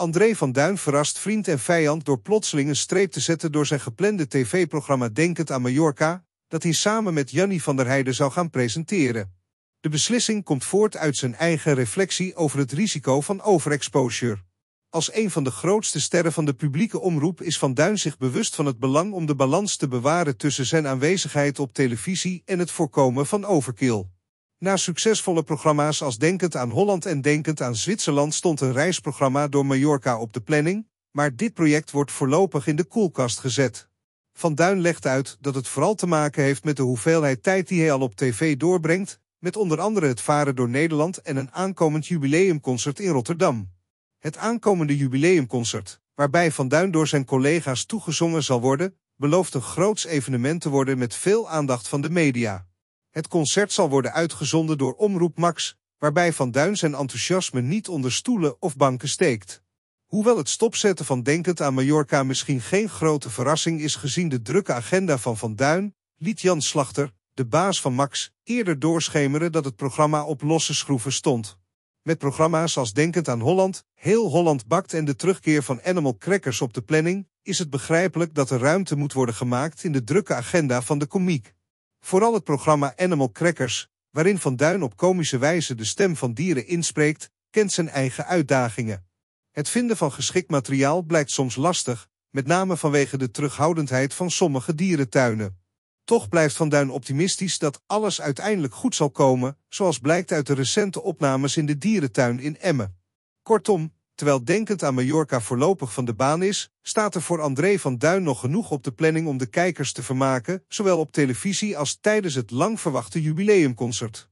André van Duin verrast vriend en vijand door plotseling een streep te zetten door zijn geplande tv-programma Denkend aan Mallorca, dat hij samen met Janny van der Heijden zou gaan presenteren. De beslissing komt voort uit zijn eigen reflectie over het risico van overexposure. Als een van de grootste sterren van de publieke omroep is Van Duin zich bewust van het belang om de balans te bewaren tussen zijn aanwezigheid op televisie en het voorkomen van overkill. Na succesvolle programma's als Denkend aan Holland en Denkend aan Zwitserland stond een reisprogramma door Mallorca op de planning, maar dit project wordt voorlopig in de koelkast gezet. Van Duin legt uit dat het vooral te maken heeft met de hoeveelheid tijd die hij al op tv doorbrengt, met onder andere het varen door Nederland en een aankomend jubileumconcert in Rotterdam. Het aankomende jubileumconcert, waarbij Van Duin door zijn collega's toegezongen zal worden, belooft een groots evenement te worden met veel aandacht van de media. Het concert zal worden uitgezonden door Omroep Max, waarbij Van Duin zijn enthousiasme niet onder stoelen of banken steekt. Hoewel het stopzetten van Denkend aan Mallorca misschien geen grote verrassing is gezien de drukke agenda van Van Duin, liet Jan Slachter, de baas van Max, eerder doorschemeren dat het programma op losse schroeven stond. Met programma's als Denkend aan Holland, Heel Holland Bakt en de terugkeer van Animal Crackers op de planning, is het begrijpelijk dat er ruimte moet worden gemaakt in de drukke agenda van de komiek. Vooral het programma Animal Crackers, waarin Van Duin op komische wijze de stem van dieren inspreekt, kent zijn eigen uitdagingen. Het vinden van geschikt materiaal blijkt soms lastig, met name vanwege de terughoudendheid van sommige dierentuinen. Toch blijft Van Duin optimistisch dat alles uiteindelijk goed zal komen, zoals blijkt uit de recente opnames in de dierentuin in Emmen. Kortom, Terwijl denkend aan Mallorca voorlopig van de baan is, staat er voor André van Duin nog genoeg op de planning om de kijkers te vermaken, zowel op televisie als tijdens het lang verwachte jubileumconcert.